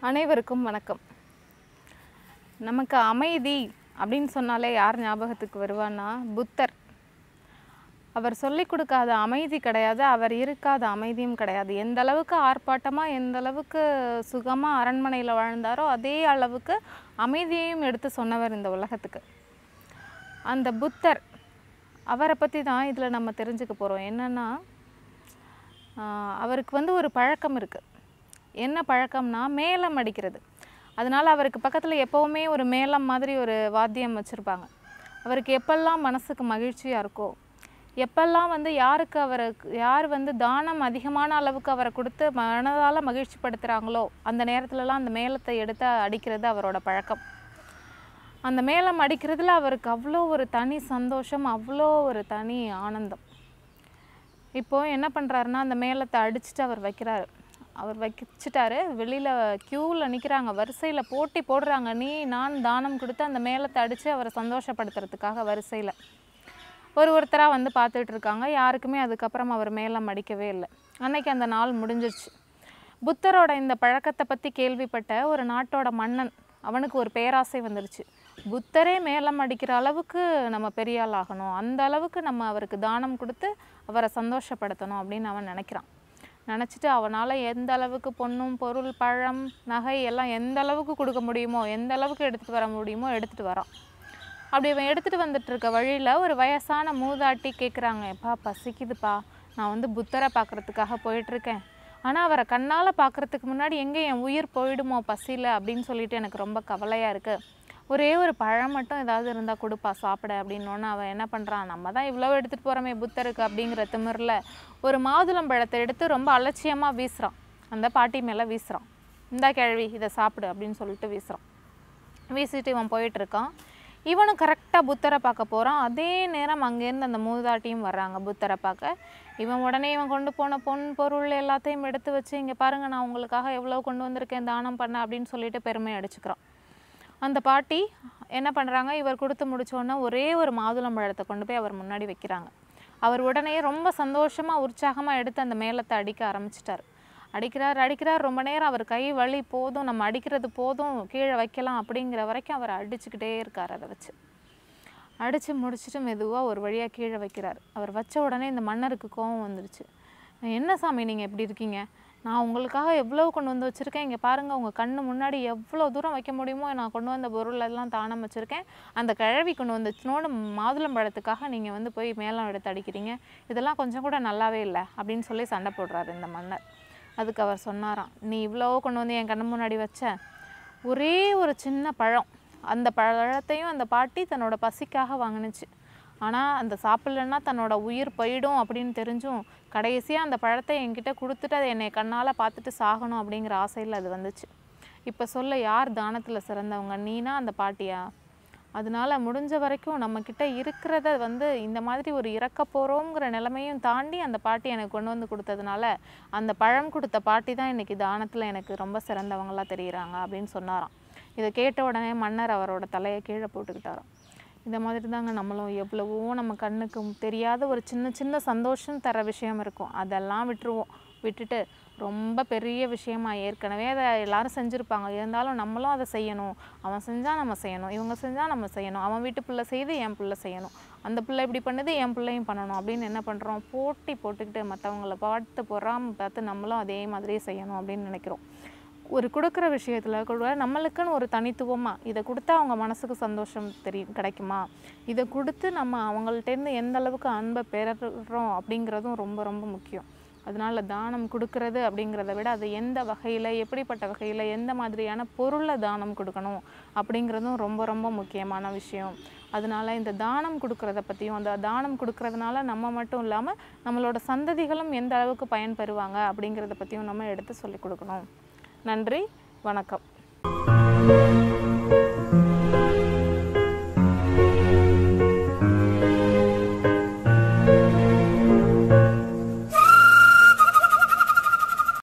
அனைவருக்கும் வணக்கம் நமக்கு அமைதி அப்படின்னு சொன்னாலே யார் ஞாபகத்துக்கு வருவான்னா புத்தர் அவர் சொல்லிக் கொடுக்காத அமைதி கிடையாது அவர் இருக்காத அமைதியும் கிடையாது எந்த அளவுக்கு ஆர்ப்பாட்டமாக எந்த அளவுக்கு சுகமாக அரண்மனையில் வாழ்ந்தாரோ அதே அளவுக்கு அமைதியையும் எடுத்து சொன்னவர் இந்த உலகத்துக்கு அந்த புத்தர் அவரை பற்றி தான் இதில் நம்ம தெரிஞ்சுக்க போகிறோம் என்னென்னா அவருக்கு வந்து ஒரு பழக்கம் இருக்குது என்ன பழக்கம்னா மேளம் அடிக்கிறது அதனால் அவருக்கு பக்கத்தில் எப்போவுமே ஒரு மேளம் மாதிரி ஒரு வாத்தியம் வச்சுருப்பாங்க அவருக்கு எப்பெல்லாம் மனசுக்கு மகிழ்ச்சியாக இருக்கோ எப்பெல்லாம் வந்து யாருக்கு அவரை யார் வந்து தானம் அதிகமான அளவுக்கு அவரை கொடுத்து மனதால் மகிழ்ச்சி படுத்துகிறாங்களோ அந்த நேரத்துலலாம் அந்த மேளத்தை எடுத்து அடிக்கிறது அவரோட பழக்கம் அந்த மேளம் அடிக்கிறதுல அவருக்கு அவ்வளோ ஒரு தனி சந்தோஷம் அவ்வளோ ஒரு தனி ஆனந்தம் இப்போது என்ன பண்ணுறாருன்னா அந்த மேளத்தை அடிச்சுட்டு அவர் வைக்கிறாரு அவர் வச்சுட்டாரு வெளியில் க்யூவில் நிற்கிறாங்க வரிசையில் போட்டி போடுறாங்க நீ நான் தானம் கொடுத்து அந்த மேளத்தை அடித்து அவரை சந்தோஷப்படுத்துறதுக்காக வரிசையில் ஒரு ஒருத்தராக வந்து பார்த்துட்டு இருக்காங்க யாருக்குமே அதுக்கப்புறம் அவர் மேலே மடிக்கவே இல்லை அன்னைக்கு அந்த நாள் முடிஞ்சிருச்சு புத்தரோட இந்த பழக்கத்தை பற்றி கேள்விப்பட்ட ஒரு நாட்டோட மன்னன் அவனுக்கு ஒரு பேராசை வந்துருச்சு புத்தரே மேலம் அடிக்கிற அளவுக்கு நம்ம பெரியால் ஆகணும் அந்த அளவுக்கு நம்ம அவருக்கு தானம் கொடுத்து அவரை சந்தோஷப்படுத்தணும் அப்படின்னு அவன் நினைக்கிறான் நினச்சிட்டு அவனால் எந்த அளவுக்கு பொண்ணும் பொருள் பழம் நகை எல்லாம் எந்த அளவுக்கு கொடுக்க முடியுமோ எந்த அளவுக்கு எடுத்துகிட்டு வர முடியுமோ எடுத்துகிட்டு வரான் அப்படி இவன் எடுத்துகிட்டு வந்துட்டு இருக்க வழியில் ஒரு வயசான மூதாட்டி கேட்குறாங்க எப்பா பசிக்குதுப்பா நான் வந்து புத்தரை பார்க்குறதுக்காக போயிட்டுருக்கேன் ஆனால் அவரை கண்ணால் பார்க்குறதுக்கு முன்னாடி எங்கே என் உயிர் போயிடுமோ பசியில் அப்படின்னு சொல்லிட்டு எனக்கு ரொம்ப கவலையாக இருக்குது ஒரே ஒரு பழம் மட்டும் ஏதாவது இருந்தால் கொடுப்பா சாப்பிட அப்படின்னோன்னு அவன் என்ன பண்ணுறான் நம்ம தான் இவ்வளோ எடுத்துகிட்டு போகிறோமே புத்தருக்கு அப்படிங்கிற திமிரில் ஒரு மாதுளம் பழத்தை எடுத்து ரொம்ப அலட்சியமாக வீசுகிறான் அந்த பாட்டி மேலே வீசுகிறான் இந்தா கிழவி இதை சாப்பிடு அப்படின்னு சொல்லிட்டு வீசுகிறான் வீசிட்டு இவன் போயிட்டுருக்கான் இவனும் கரெக்டாக புத்தரை பார்க்க போகிறான் அதே நேரம் அங்கேருந்து அந்த மூதாட்டியும் வர்றாங்க புத்தரை பார்க்க இவன் உடனே இவன் கொண்டு போன பொன் பொருள் எல்லாத்தையும் எடுத்து வச்சு இங்கே பாருங்கள் நான் உங்களுக்காக எவ்வளோ கொண்டு வந்திருக்கேன் தானம் பண்ண அப்படின்னு சொல்லிட்டு பெருமை அடிச்சுக்கிறான் அந்த பாட்டி என்ன பண்ணுறாங்க இவர் கொடுத்து முடித்தோடனே ஒரே ஒரு மாதுளம்பழத்தை கொண்டு போய் அவர் முன்னாடி வைக்கிறாங்க அவர் உடனே ரொம்ப சந்தோஷமாக உற்சாகமாக எடுத்து அந்த மேளத்தை அடிக்க ஆரம்பிச்சிட்டார் அடிக்கிறார் அடிக்கிறார் ரொம்ப நேரம் அவர் கை வலி போதும் நம்ம அடிக்கிறது போதும் கீழே வைக்கலாம் அப்படிங்கிற வரைக்கும் அவர் அடிச்சுக்கிட்டே இருக்கார் அதை வச்சு அடித்து முடிச்சுட்டு மெதுவாக ஒரு வழியாக கீழே வைக்கிறார் அவர் வச்ச உடனே இந்த மன்னருக்கு கோபம் வந்துருச்சு என்ன சாமி நீங்கள் எப்படி இருக்கீங்க நான் உங்களுக்காக எவ்வளோ கொண்டு வந்து வச்சுருக்கேன் இங்கே பாருங்கள் உங்கள் கண்ணு முன்னாடி எவ்வளோ தூரம் வைக்க முடியுமோ நான் கொண்டு வந்த பொருள் எல்லாம் தானம் வச்சுருக்கேன் அந்த கிழவி கொண்டு மாதுளம் மாதுளம்பழத்துக்காக நீங்கள் வந்து போய் மேலம் எடுத்து அடிக்கிறீங்க இதெல்லாம் கொஞ்சம் கூட நல்லாவே இல்லை அப்படின்னு சொல்லி சண்டை போடுறாரு இந்த மன்னர் அதுக்கு அவர் சொன்னாராம் நீ இவ்வளோ கொண்டு வந்து என் கண்ணு முன்னாடி வச்ச ஒரே ஒரு சின்ன பழம் அந்த பழத்தையும் அந்த பாட்டி தன்னோட பசிக்காக வாங்கினுச்சு ஆனால் அந்த சாப்பிட்லன்னா தன்னோட உயிர் போயிடும் அப்படின்னு தெரிஞ்சும் கடைசியாக அந்த பழத்தை என்கிட்ட கொடுத்துட்டு அதை என்னை கண்ணால் பார்த்துட்டு சாகணும் அப்படிங்கிற ஆசையில் அது வந்துச்சு இப்போ சொல்ல யார் தானத்தில் சிறந்தவங்க நீனா அந்த பாட்டியா அதனால் முடிஞ்ச வரைக்கும் நம்மக்கிட்ட இருக்கிறத வந்து இந்த மாதிரி ஒரு இறக்க போகிறோங்கிற நிலமையும் தாண்டி அந்த பாட்டி எனக்கு கொண்டு வந்து கொடுத்ததுனால அந்த பழம் கொடுத்த பாட்டி தான் இன்றைக்கி தானத்தில் எனக்கு ரொம்ப சிறந்தவங்களாக தெரிகிறாங்க அப்படின்னு சொன்னாராம் இதை கேட்ட உடனே மன்னர் அவரோட தலையை கீழே போட்டுக்கிட்டாராம் இந்த மாதிரி தாங்க நம்மளும் எவ்வளவோ நம்ம கண்ணுக்கு தெரியாத ஒரு சின்ன சின்ன சந்தோஷம் தர விஷயம் இருக்கும் அதெல்லாம் விட்டுருவோம் விட்டுட்டு ரொம்ப பெரிய விஷயமா ஏற்கனவே அதை எல்லாரும் செஞ்சுருப்பாங்க இருந்தாலும் நம்மளும் அதை செய்யணும் அவன் செஞ்சால் நம்ம செய்யணும் இவங்க செஞ்சால் நம்ம செய்யணும் அவன் வீட்டு பிள்ளை செய்து என் பிள்ளை செய்யணும் அந்த பிள்ளை இப்படி பண்ணுது என் பிள்ளையும் பண்ணணும் அப்படின்னு என்ன பண்ணுறோம் போட்டி போட்டுக்கிட்டு மற்றவங்கள பார்த்து பொறாமல் பார்த்து நம்மளும் அதே மாதிரியே செய்யணும் அப்படின்னு நினைக்கிறோம் ஒரு கொடுக்குற விஷயத்தில் கூட நம்மளுக்குன்னு ஒரு தனித்துவமாக இதை கொடுத்தா அவங்க மனசுக்கு சந்தோஷம் தெரியும் கிடைக்குமா இதை கொடுத்து நம்ம அவங்கள்ட்டேருந்து எந்த அளவுக்கு அன்பை பெறுறோம் அப்படிங்கிறதும் ரொம்ப ரொம்ப முக்கியம் அதனால் தானம் கொடுக்கறது அப்படிங்கிறத விட அது எந்த வகையில் எப்படிப்பட்ட வகையில் எந்த மாதிரியான பொருளை தானம் கொடுக்கணும் அப்படிங்கிறதும் ரொம்ப ரொம்ப முக்கியமான விஷயம் அதனால் இந்த தானம் கொடுக்கறத பற்றியும் அந்த தானம் கொடுக்கறதுனால நம்ம மட்டும் இல்லாமல் நம்மளோட சந்ததிகளும் எந்த அளவுக்கு பயன்பெறுவாங்க அப்படிங்கிறத பற்றியும் நம்ம எடுத்து சொல்லிக் கொடுக்கணும் நன்றி வணக்கம்